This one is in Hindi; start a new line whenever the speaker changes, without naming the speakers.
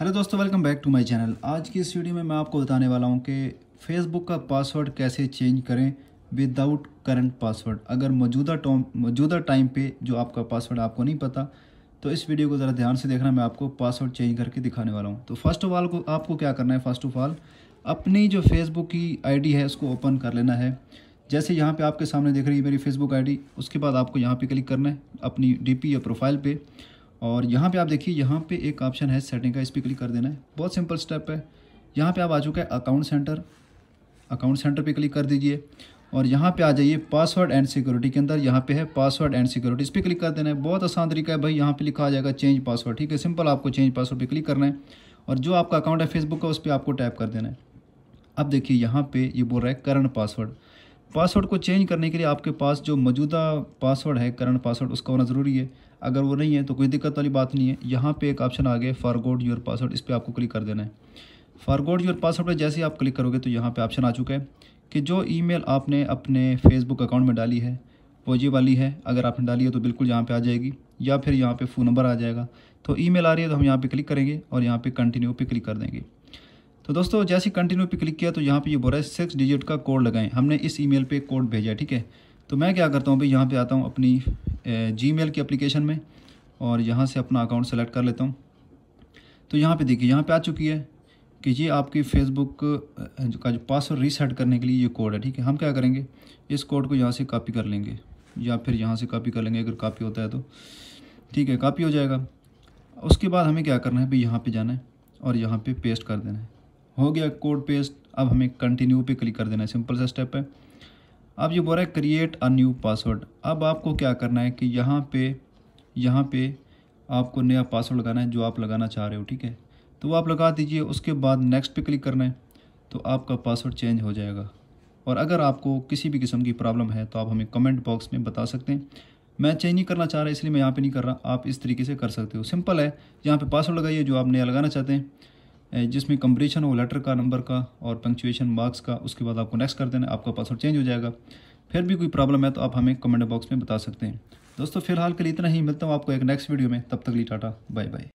हेलो दोस्तों welcome back to my channel आज की इस वीडियो में मैं आपको बताने वाला हूं कि फेसबुक का पासवर्ड कैसे चेंज करें विदाउट करंट पासवर्ड अगर मौजूदा टॉम मौजूदा टाइम पे जो आपका पासवर्ड आपको नहीं पता तो इस वीडियो को ज़रा ध्यान से देखना मैं आपको पासवर्ड चेंज करके दिखाने वाला हूँ तो फर्स्ट ऑफ ऑल को आपको क्या करना है फर्स्ट ऑफ ऑल अपनी जो फेसबुक की आई है उसको ओपन कर लेना है जैसे यहाँ पर आपके सामने देख रही है मेरी फेसबुक आई उसके बाद आपको यहाँ पर क्लिक करना है अपनी डी या प्रोफाइल पर और यहाँ पे आप देखिए यहाँ पे एक ऑप्शन है सेटिंग का इस पर क्लिक कर देना है बहुत सिंपल स्टेप है यहाँ पे आप आ चुका है अकाउंट सेंटर अकाउंट सेंटर पे क्लिक कर दीजिए और यहाँ पे आ जाइए पासवर्ड एंड सिक्योरिटी के अंदर यहाँ पे है पासवर्ड एंड सिक्योरिटी इस पर क्लिक कर देना है बहुत आसान तरीका है भाई यहाँ पे लिखा आ जाएगा चेंज पासवर्ड ठीक है सिंपल आपको चेंज पासवर्ड पर क्लिक करना है और जो आपका अकाउंट है फेसबुक का उस पर आपको टैप कर देना है अब देखिए यहाँ पर ये बोल रहा है करंट पासवर्ड पासवर्ड को चेंज करने के लिए आपके पास जो मौजूदा पासवर्ड है करंट पासवर्ड उसका होना ज़रूरी है अगर वो नहीं है तो कोई दिक्कत वाली बात नहीं है यहाँ पे एक ऑप्शन आ गया फॉरगोड योर पासवर्ड इस पर आपको क्लिक कर देना है फॉरगोड योर पासवर्ड पर जैसे ही आप क्लिक करोगे तो यहाँ पे ऑप्शन आ चुका है कि जो ईमेल आपने अपने फेसबुक अकाउंट में डाली है वो ये वाली है अगर आपने डाली है तो बिल्कुल यहाँ पर आ जाएगी या फिर यहाँ पर फ़ोन नंबर आ जाएगा तो ई आ रही है तो हम यहाँ पर क्लिक करेंगे और यहाँ पर कंटिन्यू पर क्लिक कर देंगे तो दोस्तों जैसे कंटिन्यू पे क्लिक किया तो यहाँ पे ये बोल रहा है सिक्स डिजिट का कोड लगाएं हमने इस ईमेल पे कोड भेजा ठीक है तो मैं क्या करता हूँ भाई यहाँ पे आता हूँ अपनी जी मेल की एप्लीकेशन में और यहाँ से अपना अकाउंट सेलेक्ट कर लेता हूँ तो यहाँ पर देखिए यहाँ पर आ चुकी है कि ये आपकी फेसबुक का जो पासवर्ड रीसेट करने के लिए ये कोड है ठीक है हम क्या करेंगे इस कोड को यहाँ से कॉपी कर लेंगे या फिर यहाँ से कॉपी कर लेंगे अगर कॉपी होता है तो ठीक है कॉपी हो जाएगा उसके बाद हमें क्या करना है भाई यहाँ पे जाना है और यहाँ पे पेस्ट कर देना है हो गया कोड पेस्ट अब हमें कंटिन्यू पे क्लिक कर देना है सिंपल सा स्टेप है अब ये बोल रहा है क्रिएट अ न्यू पासवर्ड अब आपको क्या करना है कि यहाँ पे यहाँ पे आपको नया पासवर्ड लगाना है जो आप लगाना चाह रहे हो ठीक है तो वो आप लगा दीजिए उसके बाद नेक्स्ट पे क्लिक करना है तो आपका पासवर्ड चेंज हो जाएगा और अगर आपको किसी भी किस्म की प्रॉब्लम है तो आप हमें कमेंट बॉक्स में बता सकते हैं मैं चेंज नहीं करना चाह रहा इसलिए मैं यहाँ पे नहीं कर रहा आप इस तरीके से कर सकते हो सिंपल है यहाँ पे पासवर्ड लगाइए जो आप नया लगाना चाहते हैं जिसमें कंप्रेशन हो लेटर का नंबर का और पंक्चुएशन मार्क्स का उसके बाद आपको नेक्स्ट कर देना आपका पासवर्ड चेंज हो जाएगा फिर भी कोई प्रॉब्लम है तो आप हमें कमेंट बॉक्स में बता सकते हैं दोस्तों फिलहाल के लिए इतना ही मिलता हूँ आपको एक नेक्स्ट वीडियो में तब तक ली टाटा बाय बाय